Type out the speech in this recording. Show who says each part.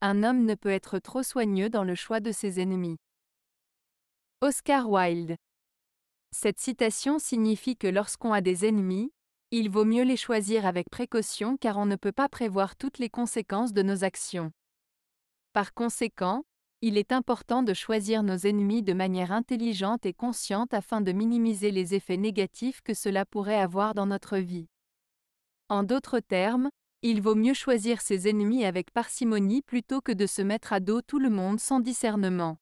Speaker 1: Un homme ne peut être trop soigneux dans le choix de ses ennemis. Oscar Wilde. Cette citation signifie que lorsqu'on a des ennemis, il vaut mieux les choisir avec précaution car on ne peut pas prévoir toutes les conséquences de nos actions. Par conséquent, il est important de choisir nos ennemis de manière intelligente et consciente afin de minimiser les effets négatifs que cela pourrait avoir dans notre vie. En d'autres termes, il vaut mieux choisir ses ennemis avec parcimonie plutôt que de se mettre à dos tout le monde sans discernement.